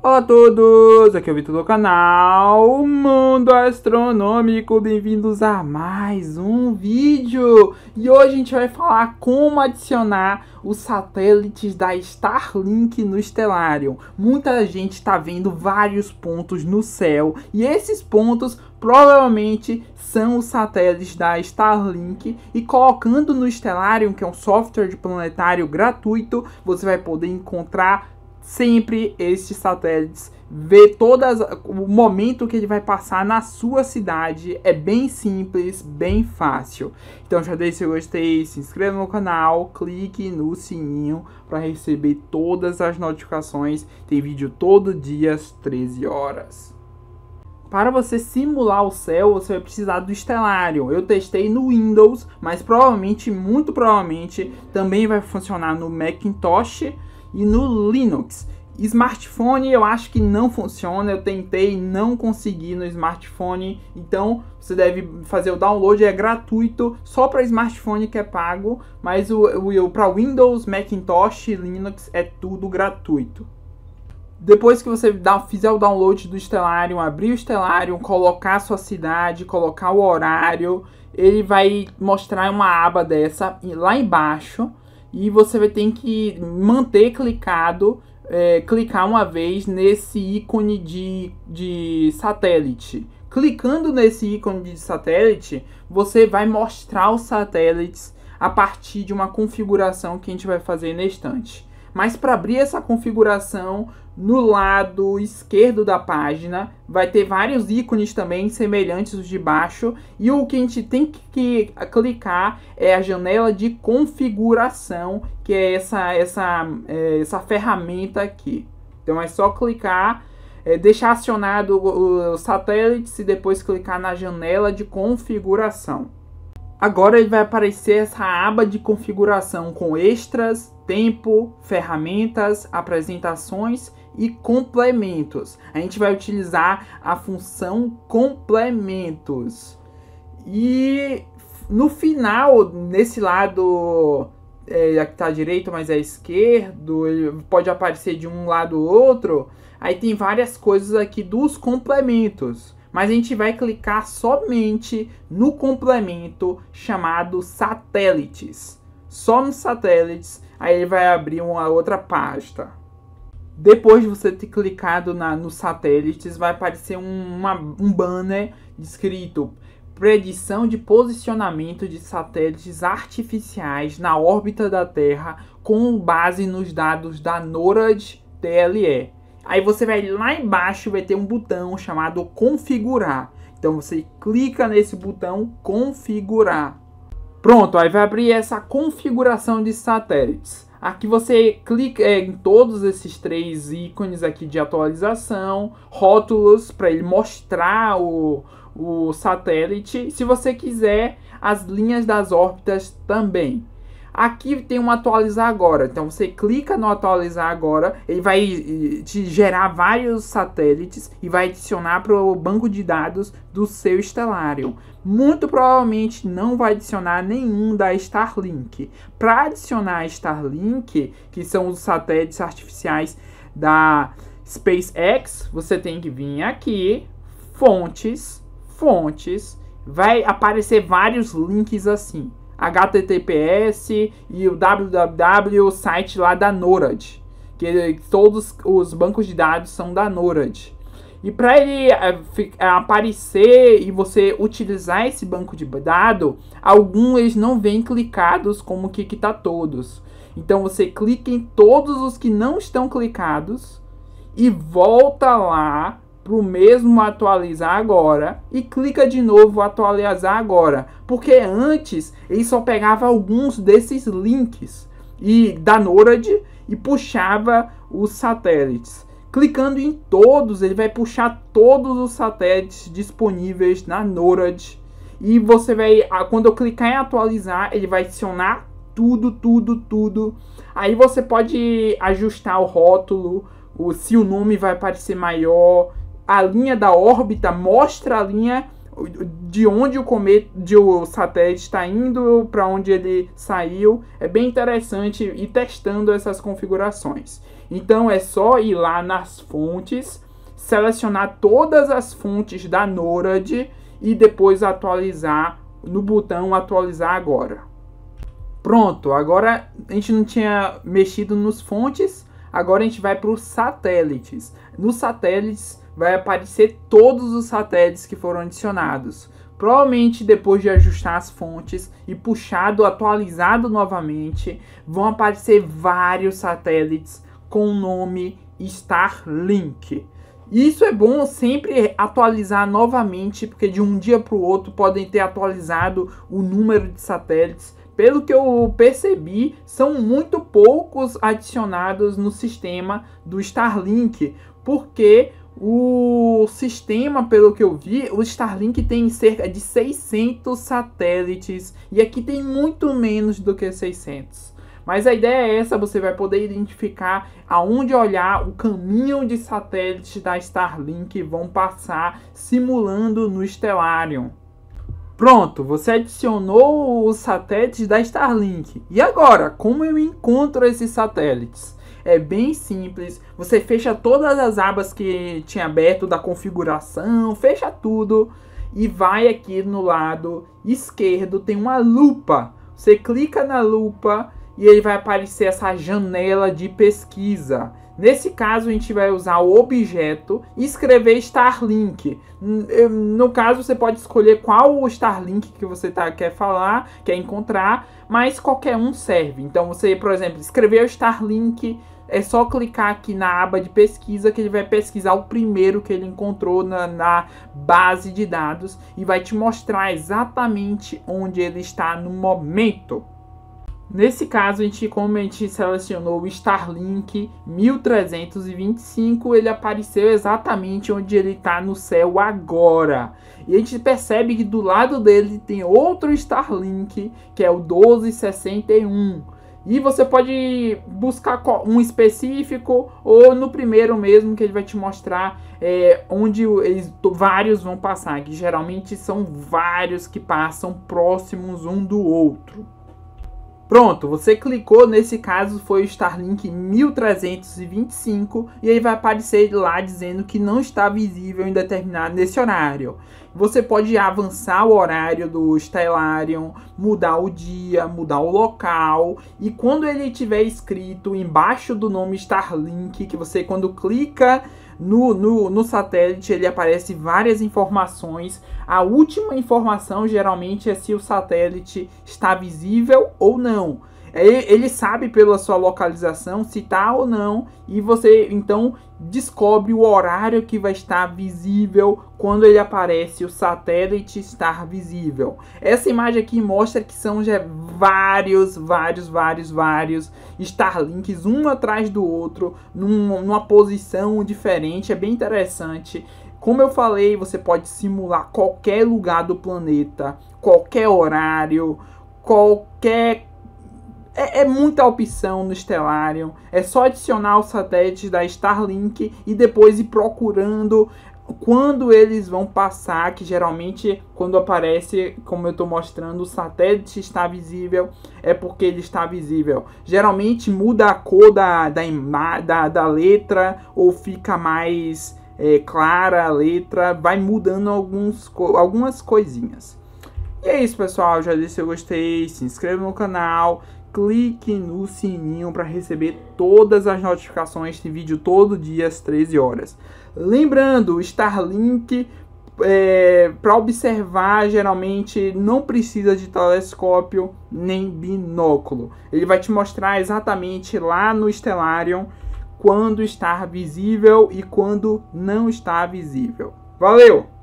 Olá a todos, aqui é o Vitor do canal Mundo Astronômico, bem-vindos a mais um vídeo! E hoje a gente vai falar como adicionar os satélites da Starlink no Stellarium. Muita gente está vendo vários pontos no céu e esses pontos provavelmente são os satélites da Starlink e colocando no Stellarium, que é um software de planetário gratuito, você vai poder encontrar sempre este satélites, ver todas o momento que ele vai passar na sua cidade. É bem simples, bem fácil. Então já deixe seu gostei, se inscreva no canal, clique no sininho para receber todas as notificações. Tem vídeo todo dia às 13 horas. Para você simular o céu, você vai precisar do Stellarium. Eu testei no Windows, mas provavelmente, muito provavelmente, também vai funcionar no Macintosh e no Linux. Smartphone eu acho que não funciona, eu tentei, não consegui no smartphone, então você deve fazer o download, é gratuito, só para smartphone que é pago, mas o, o para Windows, Macintosh e Linux é tudo gratuito. Depois que você dá, fizer o download do Stellarium, abrir o Stellarium, colocar a sua cidade, colocar o horário, ele vai mostrar uma aba dessa lá embaixo e você vai ter que manter clicado, é, clicar uma vez nesse ícone de, de satélite. Clicando nesse ícone de satélite, você vai mostrar os satélites a partir de uma configuração que a gente vai fazer na estante. Mas para abrir essa configuração, no lado esquerdo da página vai ter vários ícones também semelhantes os de baixo e o que a gente tem que clicar é a janela de configuração, que é essa essa é, essa ferramenta aqui. Então é só clicar é deixar acionado o, satélite e depois clicar na janela de configuração. Agora ele vai aparecer essa aba de configuração com extras, tempo, ferramentas, apresentações e complementos. A gente vai utilizar a função complementos. E no final, nesse lado é, que tá direito, mas é esquerdo, ele pode aparecer de um lado ou outro. Aí tem várias coisas aqui dos complementos. Mas a gente vai clicar somente no complemento chamado satélites. Só nos satélites, aí ele vai abrir uma outra pasta depois de você ter clicado na, nos satélites, vai aparecer um, uma, um banner escrito predição de posicionamento de satélites artificiais na órbita da Terra com base nos dados da NORAD TLE. Aí você vai lá embaixo, vai ter um botão chamado configurar. Então você clica nesse botão configurar. Pronto, aí vai abrir essa configuração de satélites. Aqui você clica é, em todos esses três ícones aqui de atualização, rótulos para ele mostrar o, o satélite. Se você quiser, as linhas das órbitas também. Aqui tem um atualizar agora. Então você clica no atualizar agora, ele vai eh, te gerar vários satélites e vai adicionar para o banco de dados do seu Stellarium. Muito provavelmente não vai adicionar nenhum da Starlink. Para adicionar a Starlink, que são os satélites artificiais da SpaceX, você tem que vir aqui, fontes, fontes, vai aparecer vários links assim. HTTPS e o www, site lá da NORAD, que todos os bancos de dados são da NORAD. E para ele é, é, aparecer e você utilizar esse banco de dados, alguns não vêm clicados como que está todos. Então você clica em todos os que não estão clicados e volta lá para o mesmo atualizar agora e clica de novo atualizar agora, porque antes ele só pegava alguns desses links e da NORAD e puxava os satélites. Clicando em todos, ele vai puxar todos os satélites disponíveis na NORAD e você vai quando eu clicar em atualizar, ele vai adicionar tudo, tudo, tudo. Aí você pode ajustar o rótulo, o, se o nome vai aparecer maior, a linha da órbita mostra a linha de onde o cometa, de o satélite está indo, para onde ele saiu. É bem interessante ir testando essas configurações. Então é só ir lá nas fontes, selecionar todas as fontes da NORAD e depois atualizar no botão atualizar agora. Pronto, agora a gente não tinha mexido nos fontes, agora a gente vai para os satélites. Nos satélites vai aparecer todos os satélites que foram adicionados. Provavelmente depois de ajustar as fontes e puxado, atualizado novamente, vão aparecer vários satélites com o nome Starlink. Isso é bom sempre atualizar novamente, porque de um dia para o outro podem ter atualizado o número de satélites. Pelo que eu percebi, são muito poucos adicionados no sistema do Starlink, porque o sistema, pelo que eu vi, o Starlink tem cerca de 600 satélites e aqui tem muito menos do que 600. Mas a ideia é essa, você vai poder identificar aonde olhar o caminho de satélites da Starlink vão passar simulando no Stellarium. Pronto, você adicionou os satélites da Starlink. E agora, como eu encontro esses satélites? é bem simples. Você fecha todas as abas que tinha aberto da configuração, fecha tudo e vai aqui no lado esquerdo tem uma lupa. Você clica na lupa e ele vai aparecer essa janela de pesquisa. Nesse caso, a gente vai usar o objeto e escrever Starlink. Eh, no caso, você pode escolher qual o Starlink que você tá, quer falar, quer encontrar, mas qualquer um serve. Então, você, por exemplo, escrever Starlink, é só clicar aqui na aba de pesquisa que ele vai pesquisar o primeiro que ele encontrou na, na base de dados e vai te mostrar exatamente onde ele está no momento. Nesse caso, a gente, como a gente selecionou o Starlink 1325, ele apareceu exatamente onde ele está no céu agora. E a gente percebe que do lado dele tem outro Starlink, que é o 1261. E você pode buscar um específico ou no primeiro mesmo que ele vai te mostrar é, onde eles, vários vão passar, que geralmente são vários que passam próximos um do outro. Pronto, você clicou, nesse caso foi o Starlink 1325 e aí vai aparecer lá dizendo que não está visível em determinado nesse horário. Você pode avançar o horário do Stellarium, mudar o dia, mudar o local e quando ele tiver escrito embaixo do nome Starlink, que você quando clica no, no, no satélite ele aparece várias informações. A última informação geralmente é se o satélite está visível ou não. É, ele sabe pela sua localização se tá ou não, e você então descobre o horário que vai estar visível quando ele aparece o satélite estar visível. Essa imagem aqui mostra que são já vários, vários, vários, vários Starlinks um atrás do outro, num, numa posição diferente, é bem interessante. Como eu falei, você pode simular qualquer lugar do planeta, qualquer horário, qualquer é, é, muita opção no Stellarium. É só adicionar os satélites da Starlink e depois ir procurando quando eles vão passar, que geralmente quando aparece, como eu estou mostrando, o satélite está visível, é porque ele está visível. Geralmente muda a cor da, da, da, da letra ou fica mais é, clara a letra, vai mudando alguns, algumas coisinhas. E é isso, pessoal. Já disse eu gostei, se inscreva no canal clique no sininho para receber todas as notificações de vídeo todo dia às 13 horas. Lembrando, o Starlink é, para observar geralmente não precisa de telescópio nem binóculo. Ele vai te mostrar exatamente lá no Stellarium quando está visível e quando não está visível. Valeu!